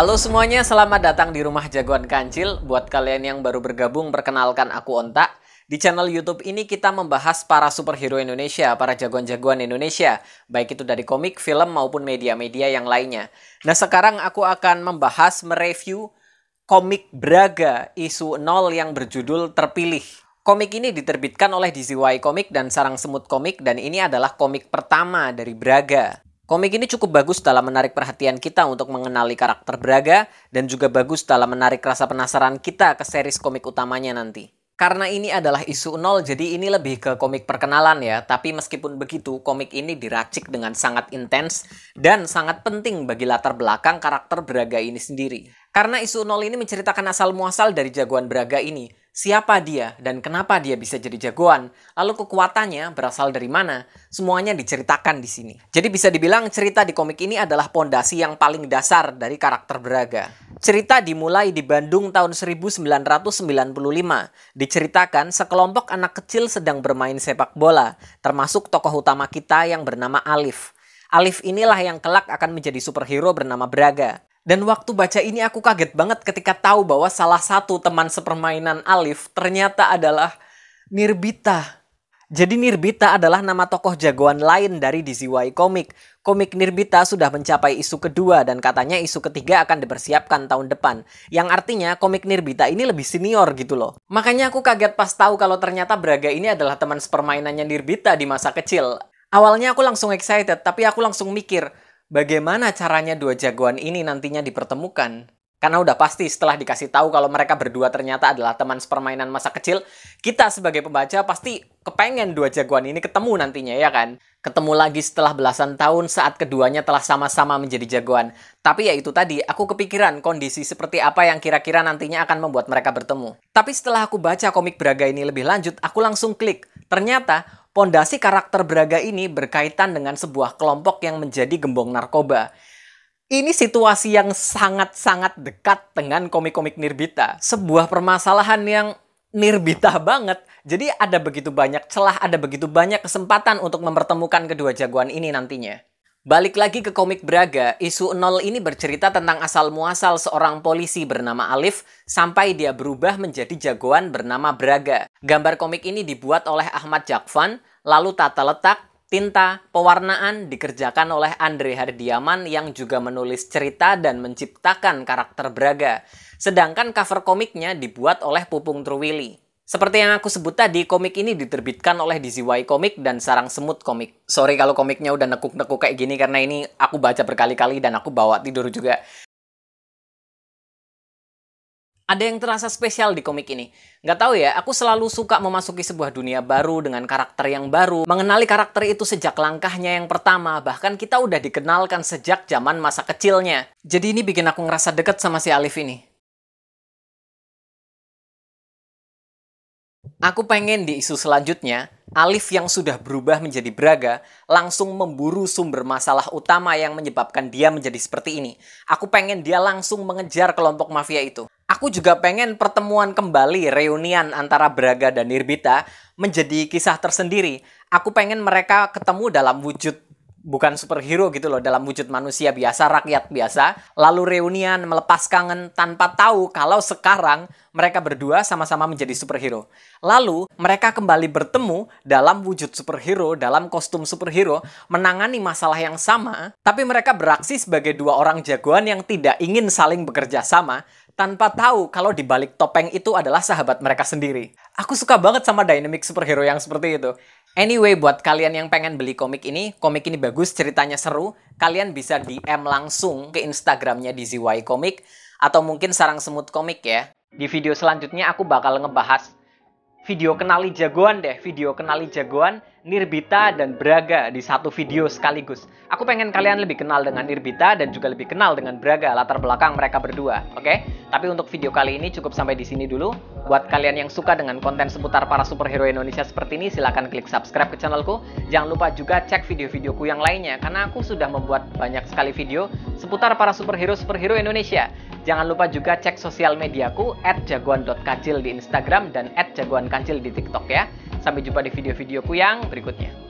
Halo semuanya, selamat datang di rumah jagoan kancil. Buat kalian yang baru bergabung, perkenalkan aku Onta. Di channel YouTube ini kita membahas para superhero Indonesia, para jagoan-jagoan Indonesia, baik itu dari komik, film maupun media-media yang lainnya. Nah, sekarang aku akan membahas mereview komik Braga isu 0 yang berjudul Terpilih. Komik ini diterbitkan oleh DCY Komik dan Sarang Semut Komik dan ini adalah komik pertama dari Braga. Komik ini cukup bagus dalam menarik perhatian kita untuk mengenali karakter Braga dan juga bagus dalam menarik rasa penasaran kita ke series komik utamanya nanti. Karena ini adalah isu nol, jadi ini lebih ke komik perkenalan ya. Tapi meskipun begitu, komik ini diracik dengan sangat intens dan sangat penting bagi latar belakang karakter Braga ini sendiri. Karena isu nol ini menceritakan asal muasal dari jagoan Braga ini, Siapa dia dan kenapa dia bisa jadi jagoan? Lalu kekuatannya berasal dari mana? Semuanya diceritakan di sini. Jadi bisa dibilang cerita di komik ini adalah pondasi yang paling dasar dari karakter Braga. Cerita dimulai di Bandung tahun 1995. Diceritakan sekelompok anak kecil sedang bermain sepak bola, termasuk tokoh utama kita yang bernama Alif. Alif inilah yang kelak akan menjadi superhero bernama Braga. Dan waktu baca ini aku kaget banget ketika tahu bahwa salah satu teman sepermainan Alif ternyata adalah Nirbita. Jadi Nirbita adalah nama tokoh jagoan lain dari DZY Comic. Komik Nirbita sudah mencapai isu kedua dan katanya isu ketiga akan dipersiapkan tahun depan. Yang artinya komik Nirbita ini lebih senior gitu loh. Makanya aku kaget pas tahu kalau ternyata Braga ini adalah teman sepermainannya Nirbita di masa kecil. Awalnya aku langsung excited, tapi aku langsung mikir, bagaimana caranya dua jagoan ini nantinya dipertemukan. Karena udah pasti setelah dikasih tahu kalau mereka berdua ternyata adalah teman sepermainan masa kecil, kita sebagai pembaca pasti kepengen dua jagoan ini ketemu nantinya ya kan? Ketemu lagi setelah belasan tahun saat keduanya telah sama-sama menjadi jagoan. Tapi ya itu tadi, aku kepikiran kondisi seperti apa yang kira-kira nantinya akan membuat mereka bertemu. Tapi setelah aku baca komik Braga ini lebih lanjut, aku langsung klik. Ternyata Pondasi karakter Braga ini berkaitan dengan sebuah kelompok yang menjadi gembong narkoba. Ini situasi yang sangat-sangat dekat dengan komik-komik Nirbita. Sebuah permasalahan yang Nirbita banget. Jadi ada begitu banyak celah, ada begitu banyak kesempatan untuk mempertemukan kedua jagoan ini nantinya. Balik lagi ke komik Braga, isu nol ini bercerita tentang asal-muasal seorang polisi bernama Alif sampai dia berubah menjadi jagoan bernama Braga. Gambar komik ini dibuat oleh Ahmad Jakvan, lalu tata letak, tinta, pewarnaan dikerjakan oleh Andre Hardiaman yang juga menulis cerita dan menciptakan karakter Braga. Sedangkan cover komiknya dibuat oleh Pupung Truwili. Seperti yang aku sebut tadi, komik ini diterbitkan oleh DZY Komik dan Sarang Semut Komik. Sorry kalau komiknya udah nekuk-nekuk kayak gini karena ini aku baca berkali-kali dan aku bawa tidur juga. Ada yang terasa spesial di komik ini. Nggak tahu ya, aku selalu suka memasuki sebuah dunia baru dengan karakter yang baru. Mengenali karakter itu sejak langkahnya yang pertama, bahkan kita udah dikenalkan sejak zaman masa kecilnya. Jadi ini bikin aku ngerasa deket sama si Alif ini. Aku pengen di isu selanjutnya, Alif yang sudah berubah menjadi Braga langsung memburu sumber masalah utama yang menyebabkan dia menjadi seperti ini. Aku pengen dia langsung mengejar kelompok mafia itu. Aku juga pengen pertemuan kembali reunian antara Braga dan Nirbita menjadi kisah tersendiri. Aku pengen mereka ketemu dalam wujud bukan superhero gitu loh dalam wujud manusia biasa, rakyat biasa, lalu reunian melepas kangen tanpa tahu kalau sekarang mereka berdua sama-sama menjadi superhero. Lalu mereka kembali bertemu dalam wujud superhero, dalam kostum superhero, menangani masalah yang sama, tapi mereka beraksi sebagai dua orang jagoan yang tidak ingin saling bekerja sama tanpa tahu kalau di balik topeng itu adalah sahabat mereka sendiri. Aku suka banget sama dynamic superhero yang seperti itu. Anyway, buat kalian yang pengen beli komik ini, komik ini bagus, ceritanya seru, kalian bisa DM langsung ke Instagramnya di ZY Komik, atau mungkin sarang semut komik ya. Di video selanjutnya aku bakal ngebahas video kenali jagoan deh, video kenali jagoan, Nirbita dan Braga di satu video sekaligus. Aku pengen kalian lebih kenal dengan Nirbita dan juga lebih kenal dengan Braga latar belakang mereka berdua, oke? Okay? Tapi untuk video kali ini cukup sampai di sini dulu. Buat kalian yang suka dengan konten seputar para superhero Indonesia seperti ini, silahkan klik subscribe ke channelku. Jangan lupa juga cek video-videoku yang lainnya, karena aku sudah membuat banyak sekali video seputar para superhero-superhero Indonesia. Jangan lupa juga cek sosial mediaku at jagoan.kacil di Instagram dan at jagoankancil di TikTok ya. Sampai jumpa di video-videoku yang berikutnya.